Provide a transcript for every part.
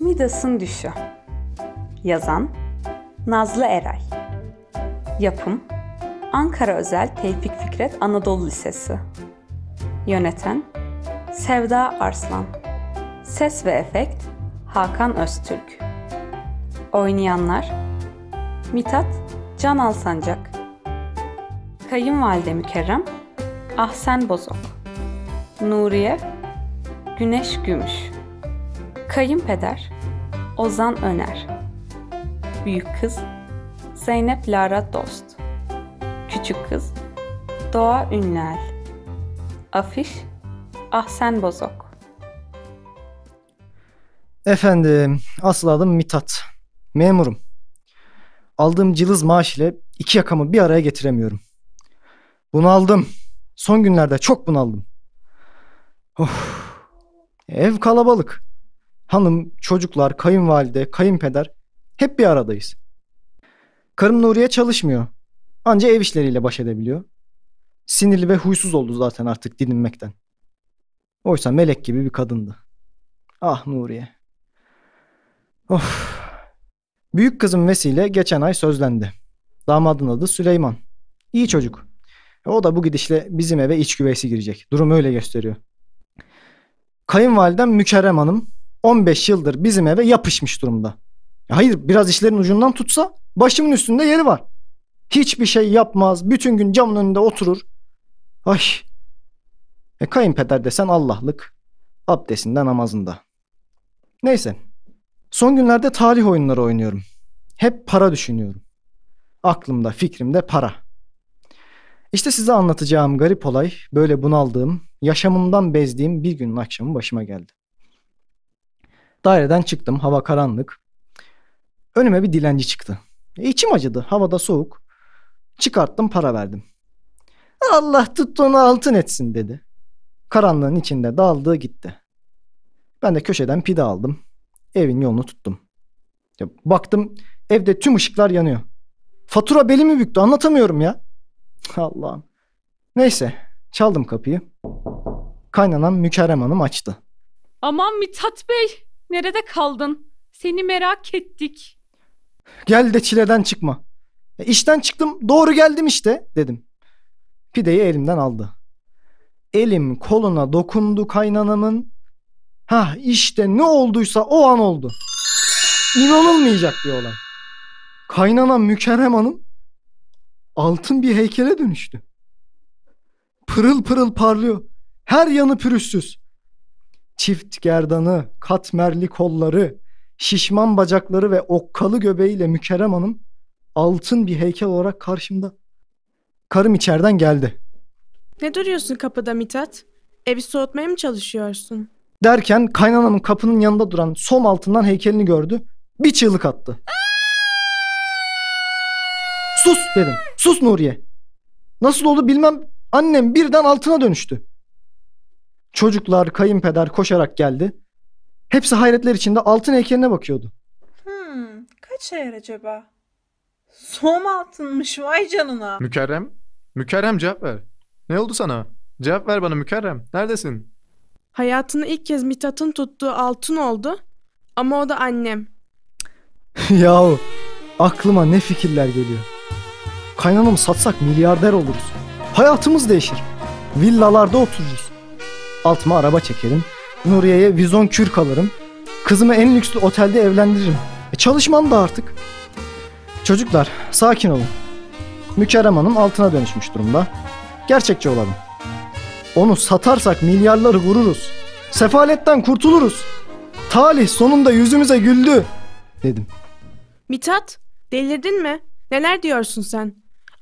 Midas'ın Düşü Yazan Nazlı Eray Yapım Ankara Özel Tevfik Fikret Anadolu Lisesi Yöneten Sevda Arslan Ses ve Efekt Hakan Öztürk Oynayanlar Mitat Can Alsancak Kayınvalide Mükerrem Ahsen Bozok Nuriye Güneş Gümüş Kayınpeder Ozan Öner Büyük kız Zeynep Lara Dost Küçük kız Doğa Ünlel Afiş Ahsen Bozok Efendim, asıl adım Mitat. Memurum. Aldığım cılız maaş ile iki yakamı bir araya getiremiyorum. Bunaldım. Son günlerde çok bunaldım. Of. Ev kalabalık hanım, çocuklar, kayınvalide, kayınpeder hep bir aradayız. Karım Nuriye çalışmıyor. Anca ev işleriyle baş edebiliyor. Sinirli ve huysuz oldu zaten artık didinmekten. Oysa melek gibi bir kadındı. Ah Nuriye. Of. Büyük kızım Vesile geçen ay sözlendi. Damadın adı Süleyman. İyi çocuk. E, o da bu gidişle bizim eve iç güveysi girecek. Durum öyle gösteriyor. Kayınvalidem Mükerrem Hanım 15 yıldır bizim eve yapışmış durumda. Hayır biraz işlerin ucundan tutsa başımın üstünde yeri var. Hiçbir şey yapmaz. Bütün gün camın önünde oturur. Ay. E kayınpeder desen Allah'lık. Abdestinde namazında. Neyse. Son günlerde tarih oyunları oynuyorum. Hep para düşünüyorum. Aklımda fikrimde para. İşte size anlatacağım garip olay böyle bunaldığım, yaşamımdan bezdiğim bir günün akşamı başıma geldi. Daireden çıktım. Hava karanlık. Önüme bir dilenci çıktı. E, içim acıdı. Havada soğuk. Çıkarttım para verdim. Allah tuttuğunu altın etsin dedi. Karanlığın içinde daldı gitti. Ben de köşeden pide aldım. Evin yolunu tuttum. Ya baktım evde tüm ışıklar yanıyor. Fatura belimi büktü anlatamıyorum ya. Allah'ım. Neyse çaldım kapıyı. Kaynanan Mükerrem Hanım açtı. Aman Mithat Bey Nerede kaldın? Seni merak ettik. Gel de çileden çıkma. E, işten çıktım doğru geldim işte dedim. Pideyi elimden aldı. Elim koluna dokundu kaynanamın. Ha işte ne olduysa o an oldu. İnanılmayacak bir olay. Kaynana Mükerrem Hanım altın bir heykele dönüştü. Pırıl pırıl parlıyor. Her yanı pürüzsüz çift gerdanı, katmerli kolları, şişman bacakları ve okkalı göbeğiyle Mükerrem Hanım altın bir heykel olarak karşımda. Karım içeriden geldi. Ne duruyorsun kapıda Mithat? Evi soğutmaya mı çalışıyorsun? Derken kaynanamın kapının yanında duran som altından heykelini gördü. Bir çığlık attı. Sus dedim. Sus Nuriye. Nasıl oldu bilmem annem birden altına dönüştü. Çocuklar, kayınpeder koşarak geldi. Hepsi hayretler içinde altın heykeline bakıyordu. Hmm, kaç ayar acaba? Som altınmış vay canına. Mükerrem? Mükerrem cevap ver. Ne oldu sana? Cevap ver bana Mükerrem. Neredesin? Hayatını ilk kez Mithat'ın tuttuğu altın oldu. Ama o da annem. Yahu aklıma ne fikirler geliyor. Kaynanamı satsak milyarder oluruz. Hayatımız değişir. Villalarda otururuz. Altıma araba çekerim. Nuriye'ye vizon kürk alırım. Kızımı en lükslü otelde evlendiririm. E çalışmam da artık. Çocuklar sakin olun. Mükerrem Hanım altına dönüşmüş durumda. Gerçekçi olalım. Onu satarsak milyarları vururuz. Sefaletten kurtuluruz. Talih sonunda yüzümüze güldü dedim. Mithat delirdin mi? Neler diyorsun sen?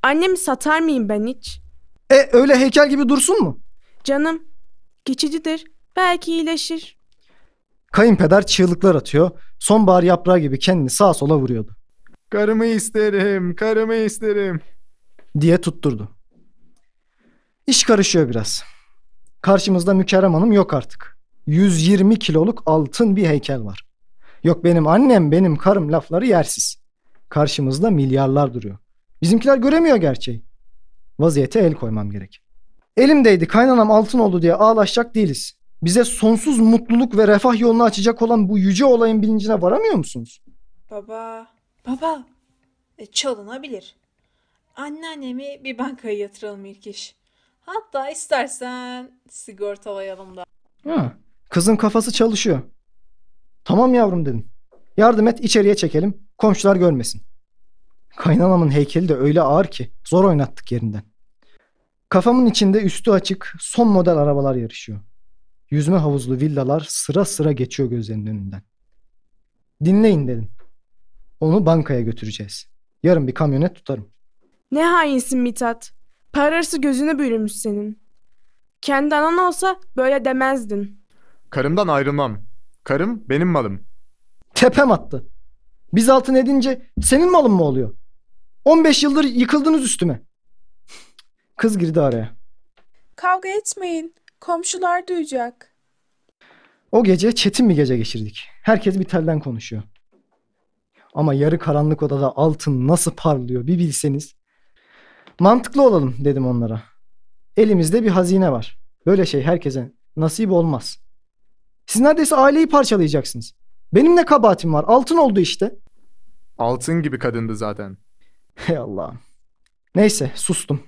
Annemi satar mıyım ben hiç? E öyle heykel gibi dursun mu? Canım Geçicidir. Belki iyileşir. Kayınpeder çığlıklar atıyor. Sonbahar yaprağı gibi kendini sağa sola vuruyordu. Karımı isterim, karımı isterim. Diye tutturdu. İş karışıyor biraz. Karşımızda Mükerrem Hanım yok artık. 120 kiloluk altın bir heykel var. Yok benim annem, benim karım lafları yersiz. Karşımızda milyarlar duruyor. Bizimkiler göremiyor gerçeği. Vaziyete el koymam gerek. Elimdeydi kaynanam altın oldu diye ağlaşacak değiliz. Bize sonsuz mutluluk ve refah yolunu açacak olan bu yüce olayın bilincine varamıyor musunuz? Baba, baba. E, çalınabilir. Anneannemi bir bankaya yatıralım ilk iş. Hatta istersen sigortalayalım da. Ha, kızın kafası çalışıyor. Tamam yavrum dedim. Yardım et içeriye çekelim. Komşular görmesin. Kaynanamın heykeli de öyle ağır ki zor oynattık yerinden. Kafamın içinde üstü açık son model arabalar yarışıyor. Yüzme havuzlu villalar sıra sıra geçiyor gözlerinin önünden. Dinleyin dedim. Onu bankaya götüreceğiz. Yarın bir kamyonet tutarım. Ne hainsin Mithat. Parası gözüne bürümüş senin. Kendi anan olsa böyle demezdin. Karımdan ayrılmam. Karım benim malım. Tepem attı. Biz altın edince senin malın mı oluyor? 15 yıldır yıkıldınız üstüme. Kız girdi araya. Kavga etmeyin. Komşular duyacak. O gece çetin bir gece geçirdik. Herkes bir telden konuşuyor. Ama yarı karanlık odada altın nasıl parlıyor bir bilseniz. Mantıklı olalım dedim onlara. Elimizde bir hazine var. Böyle şey herkese nasip olmaz. Siz neredeyse aileyi parçalayacaksınız. Benim ne kabahatim var? Altın oldu işte. Altın gibi kadındı zaten. Hey Allah'ım. Neyse sustum.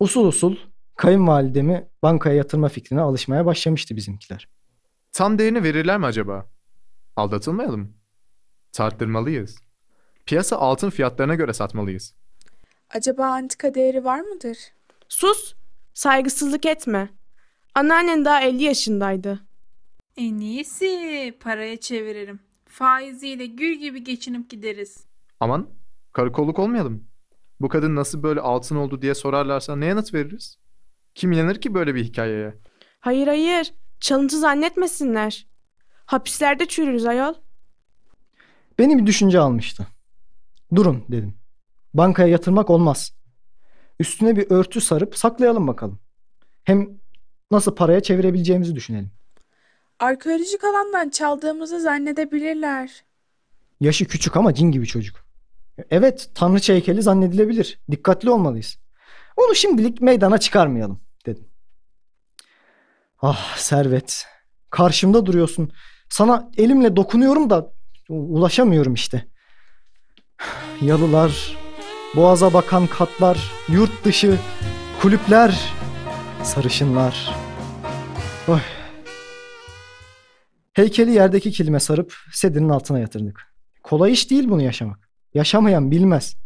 Usul usul kayınvalidemi bankaya yatırma fikrine alışmaya başlamıştı bizimkiler. Tam değerini verirler mi acaba? Aldatılmayalım. Tarttırmalıyız. Piyasa altın fiyatlarına göre satmalıyız. Acaba antika değeri var mıdır? Sus! Saygısızlık etme. Anneannen daha 50 yaşındaydı. En iyisi paraya çeviririm. Faiziyle gül gibi geçinip gideriz. Aman karakolluk olmayalım bu kadın nasıl böyle altın oldu diye sorarlarsa ne yanıt veririz? Kim inanır ki böyle bir hikayeye? Hayır hayır. Çalıntı zannetmesinler. Hapislerde çürürüz ayol. Beni bir düşünce almıştı. Durun dedim. Bankaya yatırmak olmaz. Üstüne bir örtü sarıp saklayalım bakalım. Hem nasıl paraya çevirebileceğimizi düşünelim. Arkeolojik alandan çaldığımızı zannedebilirler. Yaşı küçük ama cin gibi çocuk. Evet Tanrı heykeli zannedilebilir. Dikkatli olmalıyız. Onu şimdilik meydana çıkarmayalım dedim. Ah servet karşımda duruyorsun. Sana elimle dokunuyorum da ulaşamıyorum işte. Yalılar, boğaza bakan katlar, yurt dışı, kulüpler, sarışınlar. Oy. Heykeli yerdeki kilime sarıp sedinin altına yatırdık. Kolay iş değil bunu yaşamak. Yaşamayan bilmez.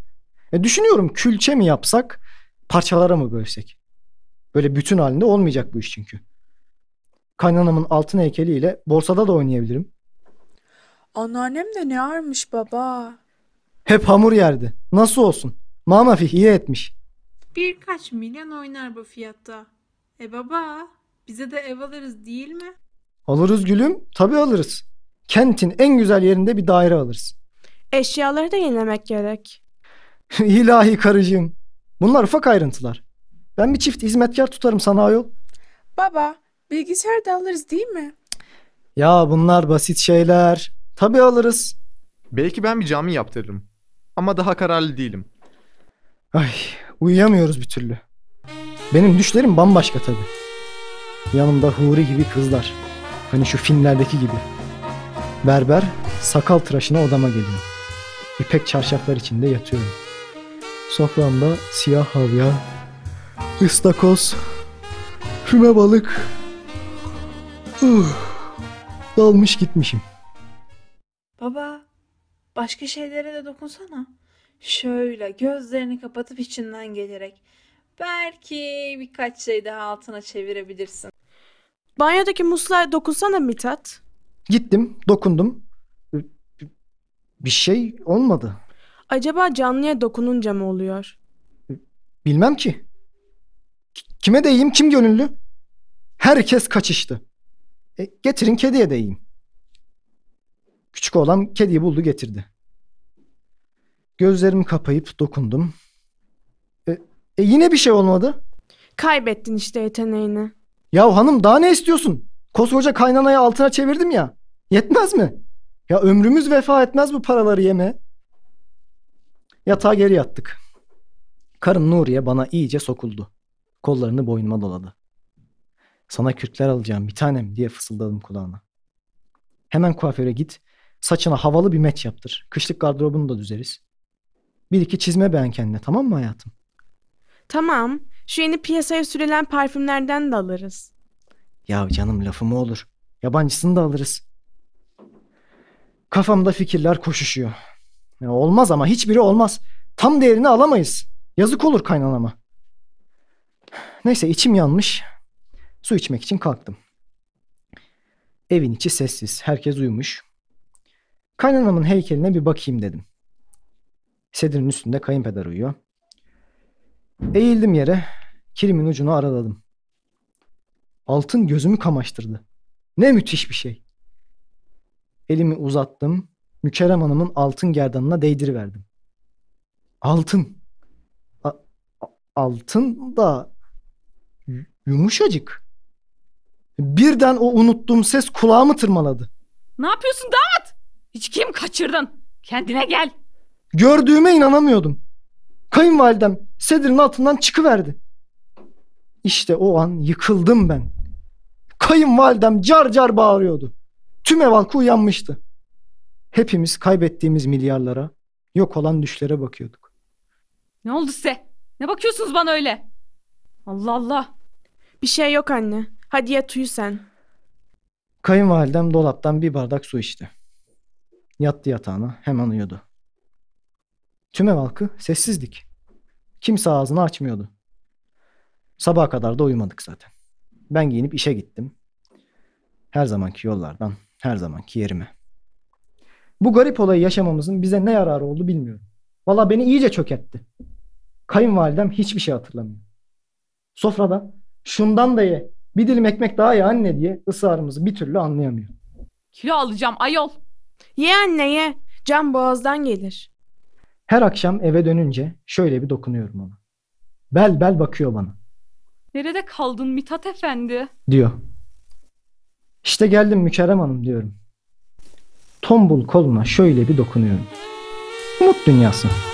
E düşünüyorum külçe mi yapsak, parçalara mı bölsek? Böyle bütün halinde olmayacak bu iş çünkü. Kaynanamın altın heykeliyle borsada da oynayabilirim. Anneannem de ne armış baba. Hep hamur yerdi. Nasıl olsun? Mamafih iyi etmiş. Birkaç milyon oynar bu fiyatta. E baba, bize de ev alırız değil mi? Alırız gülüm, tabii alırız. Kentin en güzel yerinde bir daire alırız. Eşyaları da yenilemek gerek. İlahi karıcığım. Bunlar ufak ayrıntılar. Ben bir çift hizmetkar tutarım sana ayol. Baba bilgisayar da alırız değil mi? Ya bunlar basit şeyler. Tabii alırız. Belki ben bir cami yaptırırım. Ama daha kararlı değilim. Ay uyuyamıyoruz bir türlü. Benim düşlerim bambaşka tabii. Yanımda huri gibi kızlar. Hani şu filmlerdeki gibi. Berber sakal tıraşına odama geliyor. İpek çarşaflar içinde yatıyorum. Soframda siyah havya, ıstakoz, füme balık. Uh, dalmış gitmişim. Baba, başka şeylere de dokunsana. Şöyle gözlerini kapatıp içinden gelerek. Belki birkaç şey daha altına çevirebilirsin. Banyodaki musluğa dokunsana Mitat. Gittim, dokundum bir şey olmadı. Acaba canlıya dokununca mı oluyor? Bilmem ki. Kime değeyim kim gönüllü? Herkes kaçıştı. E, getirin kediye değeyim. Küçük oğlan kediyi buldu getirdi. Gözlerimi kapayıp dokundum. E, e yine bir şey olmadı. Kaybettin işte yeteneğini. Ya hanım daha ne istiyorsun? Koskoca kaynanayı altına çevirdim ya. Yetmez mi? Ya ömrümüz vefa etmez bu paraları yeme. Yatağa geri yattık. Karım Nuriye bana iyice sokuldu. Kollarını boynuma doladı. Sana kürkler alacağım bir tanem diye fısıldadım kulağına. Hemen kuaföre git. Saçına havalı bir meç yaptır. Kışlık gardırobunu da düzeriz. Bir iki çizme beğen kendine tamam mı hayatım? Tamam. Şu yeni piyasaya sürülen parfümlerden de alırız. Ya canım lafı mı olur? Yabancısını da alırız. Kafamda fikirler koşuşuyor. Yani olmaz ama hiçbiri olmaz. Tam değerini alamayız. Yazık olur kaynanama. Neyse içim yanmış. Su içmek için kalktım. Evin içi sessiz. Herkes uyumuş. Kaynanamın heykeline bir bakayım dedim. Sedirin üstünde kayınpeder uyuyor. Eğildim yere. Kirimin ucunu araladım. Altın gözümü kamaştırdı. Ne müthiş bir şey. Elimi uzattım. Mükerrem Hanım'ın altın gerdanına değdiriverdim. Altın. A- altın da yumuşacık. Birden o unuttuğum ses kulağımı tırmaladı. Ne yapıyorsun damat? Hiç kim kaçırdın? Kendine gel. Gördüğüme inanamıyordum. Kayınvalidem sedirin altından çıkıverdi. İşte o an yıkıldım ben. Kayınvalidem car car bağırıyordu. Tüm ev halkı uyanmıştı. Hepimiz kaybettiğimiz milyarlara, yok olan düşlere bakıyorduk. Ne oldu size? Ne bakıyorsunuz bana öyle? Allah Allah. Bir şey yok anne. Hadi yat uyu sen. Kayınvalidem dolaptan bir bardak su içti. Yattı yatağına hemen uyudu. Tüm ev halkı sessizdik. Kimse ağzını açmıyordu. Sabaha kadar da uyumadık zaten. Ben giyinip işe gittim. Her zamanki yollardan her zamanki yerime. Bu garip olayı yaşamamızın bize ne yararı oldu bilmiyorum. Valla beni iyice çöketti. Kayınvalidem hiçbir şey hatırlamıyor. Sofrada şundan da ye bir dilim ekmek daha ye anne diye ısrarımızı bir türlü anlayamıyor. Kilo alacağım ayol. Ye anne ye. Can boğazdan gelir. Her akşam eve dönünce şöyle bir dokunuyorum ona. Bel bel bakıyor bana. Nerede kaldın Mithat Efendi? Diyor. İşte geldim Mükerrem Hanım diyorum. Tombul koluna şöyle bir dokunuyorum. Umut dünyası.